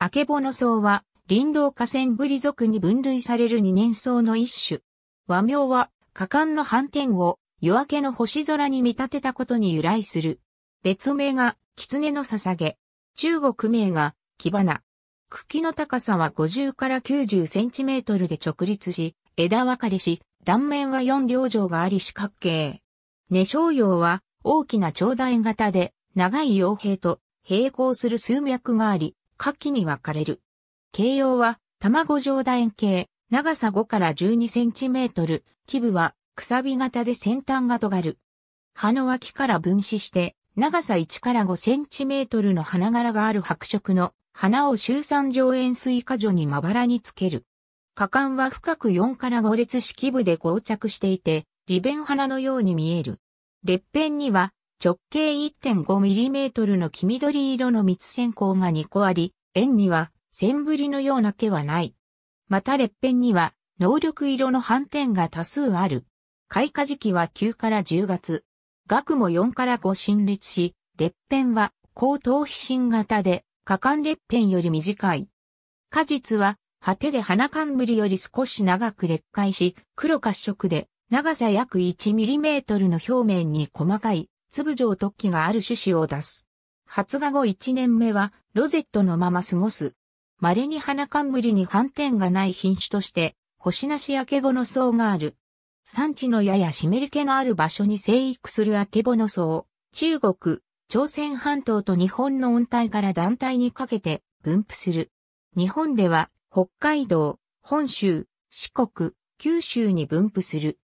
アけぼの草は、林道河川ぶり属に分類される二年草の一種。和名は、果敢の斑点を夜明けの星空に見立てたことに由来する。別名が、狐の捧げ。中国名が、木花。茎の高さは50から90センチメートルで直立し、枝分かれし、断面は4両状があり四角形。根小葉は、大きな長大型で、長い傭兵と、並行する数脈があり、下記に分かれる。形容は卵状楕円形、長さ5から12センチメートル、基部はくさび型で先端が尖る。葉の脇から分子して、長さ1から5センチメートルの花柄がある白色の花を周産上円錐果樹にまばらにつける。果敢は深く4から5列式部で膠着していて、利便花のように見える。裂片には直径 1.5mm の黄緑色の蜜線香が2個あり、円には線ぶりのような毛はない。また列片には能力色の斑点が多数ある。開花時期は9から10月。額も4から5新列し、列片は高等皮疹型で、果敢列片より短い。果実は果てで花冠より少し長く裂開し、黒褐色で長さ約 1mm の表面に細かい粒状突起がある種子を出す。発芽後1年目はロゼットのまま過ごす。稀に花冠に斑点がない品種として、星なしアケボノ草がある。産地のやや湿り気のある場所に生育するアケボノ草、中国、朝鮮半島と日本の温帯から団体にかけて分布する。日本では北海道、本州、四国、九州に分布する。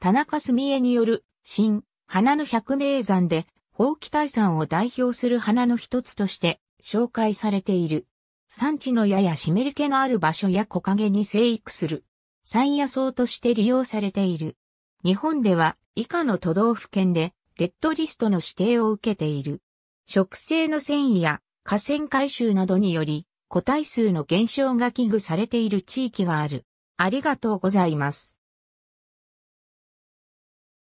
田中澄江による、新、花の百名山で、宝器大山を代表する花の一つとして紹介されている。産地のやや湿り気のある場所や木陰に生育する。山野草として利用されている。日本では以下の都道府県でレッドリストの指定を受けている。植生の繊維や河川回収などにより個体数の減少が危惧されている地域がある。ありがとうございます。